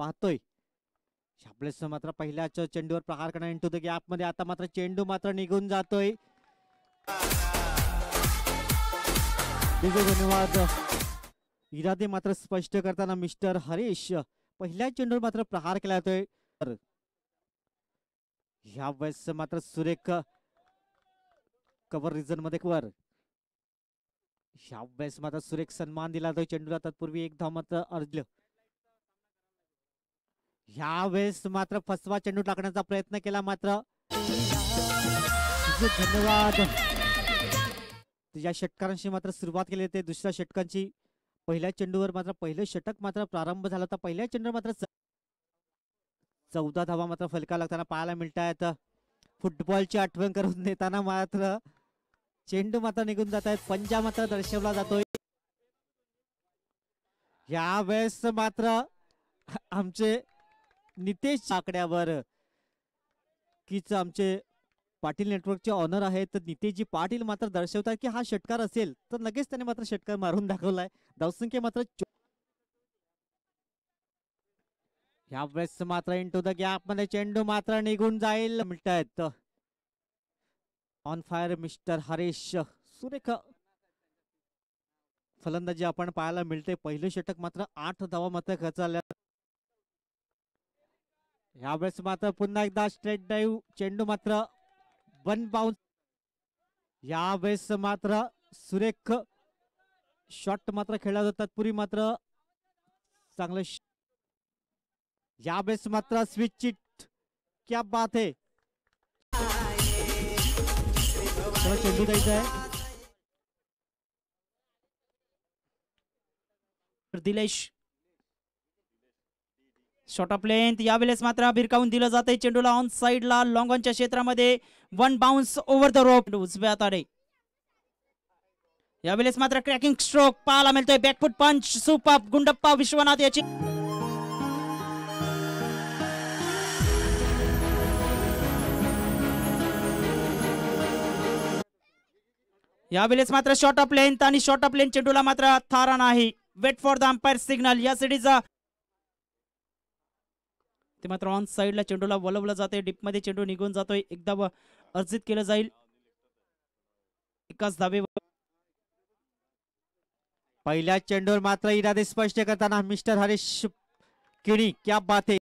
पाहतोय शापलेसनं मात्र पहिल्याच चेंडूवर प्रहार करणार इंटू द मध्ये आता मात्र चेंडू मात्र निघून जातोय धन्यवाद इरादे मात्र स्पष्ट करताना मिस्टर हरीश पहिल्या चेंडूवर मात्र प्रहार केला जातोय ह्या वेळेस मात्र सुरेख कवर रिझन मध्ये कव्हर ह्या वेळेस मात्र सुरेख सन्मान दिला जातोय चेंडूला तत्पूर्वी एक धाव मात्र अर्जलं ह्या वेळेस मात्र फसवा चेंडू टाकण्याचा प्रयत्न केला मात्र धन्यवाद या षटकारांशी मात्र सुरुवात केली होते दुसऱ्या षटकांची पहिल्या चेंडूवर मात्र पहिलं षटक मात्र प्रारंभ झाला होता पहिल्या चेंडूवर मात्र चौदा धावा मात्र फलका लागताना पाहायला मिळतायत फुटबॉलची आठवण करून देताना मात्र चेंडू मात्र निघून जात आहेत पंजा मात्र दर्शवला जातोय वेळेस मात्र आमचे नितेश साकड्यावर कीच आमचे पाटील नेटवर्कचे ऑनर आहेत तर नितेशजी पाटील मात्र दर्शवतात की हा षटकार असेल तर लगेच त्याने मात्र षटकार मारून दाखवलाय धावसंख्या मात्र वेळेस मात्र इंटू द गॅप मध्ये चेंडू मात्र निघून जाईल म्हणतायत ऑन फायर मिस्टर हरीश सुरेख फलंदाजी आपण पाहायला मिळते पहिले षटक मात्र आठ धावा मात्र खचाल्या यावेळेस मात्र पुन्हा एकदा स्ट्रेट डाईव्ह चेंडू मात्र वन या यावेळेस मात्र सुरेख शॉट मात्र खेळला जातात पुरी मात्र चांगलं यावेळेस मात्र स्विच चिट क्या बात आहे चेंडू द्यायचा आहे दिलेश शॉर्ट ऑफ लेंथ यावेळेस मात्र भिरकावून दिलं जाते चेंडूला ऑन साईडला लॉंगॉनच्या क्षेत्रामध्ये one bounce over the rope उजव्या तारे यावेळेस मात्र क्रॅकिंग स्ट्रोक पाहायला मिळतोय बॅकफुट पंच सुपर गुंडप्पा विश्वनाथ याची यावेळेस मात्र शॉर्ट ऑफ लेंथ आणि शॉर्ट ऑफ लेंथ चेंडूला मात्र थारा नाही wait for the umpire signal या सिडीचा ते मात्र ऑन साईडला चेंडूला वलवला जाते मध्ये चेंडू निघून जातोय एकदा व अर्जित केलं जाईल एकाच धावेवर पहिल्या चेंडूवर मात्र इरादे स्पष्ट करताना मिस्टर हरीश किणी क्या बात